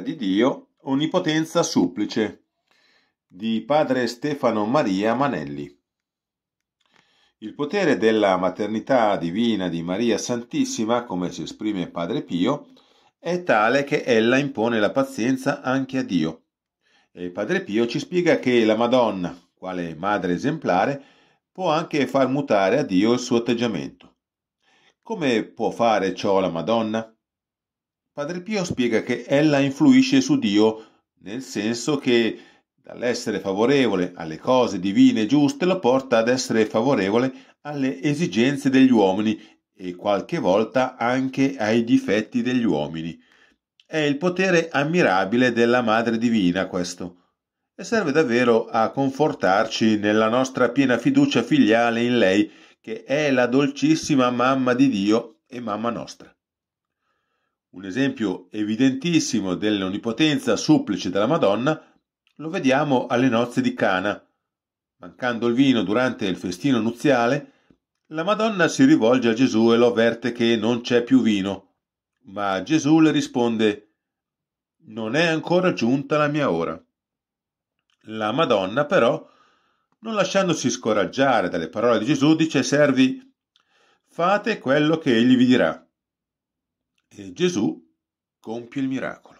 di Dio, Onnipotenza Supplice di padre Stefano Maria Manelli. Il potere della maternità divina di Maria Santissima, come si esprime padre Pio, è tale che ella impone la pazienza anche a Dio. E padre Pio ci spiega che la Madonna, quale madre esemplare, può anche far mutare a Dio il suo atteggiamento. Come può fare ciò la Madonna? Padre Pio spiega che ella influisce su Dio, nel senso che dall'essere favorevole alle cose divine e giuste lo porta ad essere favorevole alle esigenze degli uomini e qualche volta anche ai difetti degli uomini. È il potere ammirabile della Madre Divina questo, e serve davvero a confortarci nella nostra piena fiducia filiale in lei, che è la dolcissima mamma di Dio e mamma nostra. Un esempio evidentissimo dell'onnipotenza supplice della Madonna lo vediamo alle nozze di Cana. Mancando il vino durante il festino nuziale, la Madonna si rivolge a Gesù e lo avverte che non c'è più vino. Ma Gesù le risponde Non è ancora giunta la mia ora. La Madonna, però, non lasciandosi scoraggiare dalle parole di Gesù, dice ai servi Fate quello che egli vi dirà. Eh, Gesù compie il miracolo.